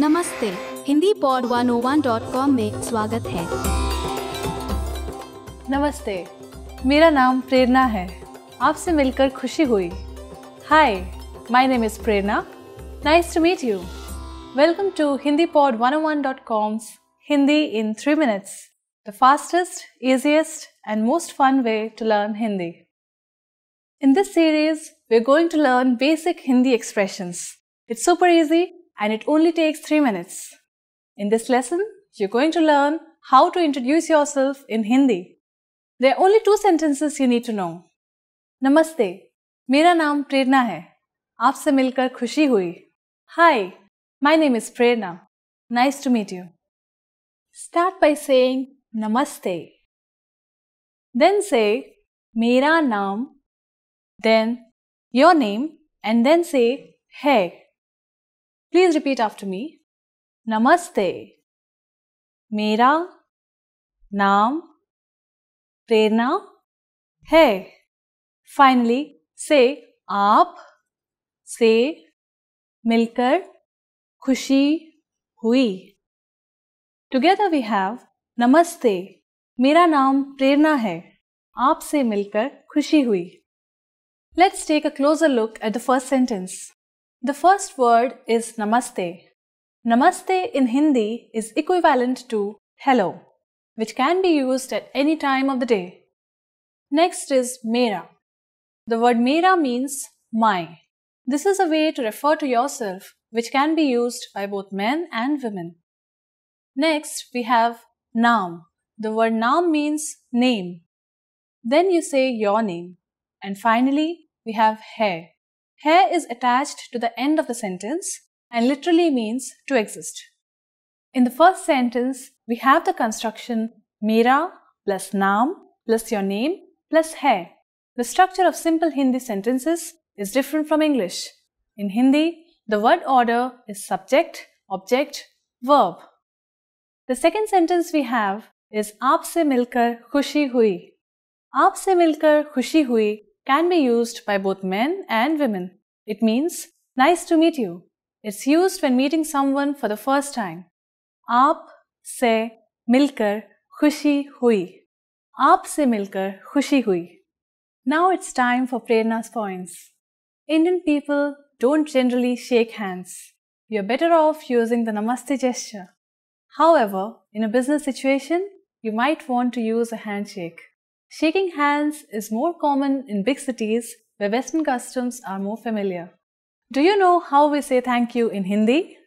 नमस्ते Hindi pod one one o dot com में स्वागत है नमस्ते मेरा नाम प्रेरणा है आपसे मिलकर खुशी हुई hi my name is Prerna nice to meet you welcome to Hindi pod one one o dot 101.com's Hindi in three minutes the fastest easiest and most fun way to learn Hindi in this series we are going to learn basic Hindi expressions it's super easy and it only takes 3 minutes. In this lesson, you're going to learn how to introduce yourself in Hindi. There are only 2 sentences you need to know. Namaste. Mera naam Prerna hai. Aapse milkar khushi hui. Hi. My name is Prerna. Nice to meet you. Start by saying Namaste. Then say Mera naam. Then your name and then say Hey. Please repeat after me नमस्ते मेरा नाम प्रेरणा है finally से आप से मिलकर खुशी हुई टुगेदर वी हैव नमस्ते मेरा नाम प्रेरणा है आपसे मिलकर खुशी हुई let's take a closer look at the first sentence The first word is namaste. Namaste in Hindi is equivalent to hello, which can be used at any time of the day. Next is mera. The word mera means my. This is a way to refer to yourself which can be used by both men and women. Next, we have naam. The word naam means name. Then you say your name. And finally, we have He. Hair is attached to the end of the sentence and literally means to exist. In the first sentence, we have the construction Mira plus naam plus your name plus hai. The structure of simple Hindi sentences is different from English. In Hindi, the word order is subject, object, verb. The second sentence we have is aap se milkar khushi hui. Aap se milkar khushi hui can be used by both men and women. It means, nice to meet you. It's used when meeting someone for the first time. आप से मिलकर खुशी हुई. आप से मिलकर खुशी हुई. Now it's time for Prerna's points. Indian people don't generally shake hands. You're better off using the namaste gesture. However, in a business situation, you might want to use a handshake. Shaking hands is more common in big cities where Western customs are more familiar. Do you know how we say thank you in Hindi?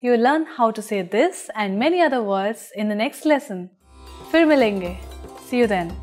You'll learn how to say this and many other words in the next lesson. Fir milenge. See you then.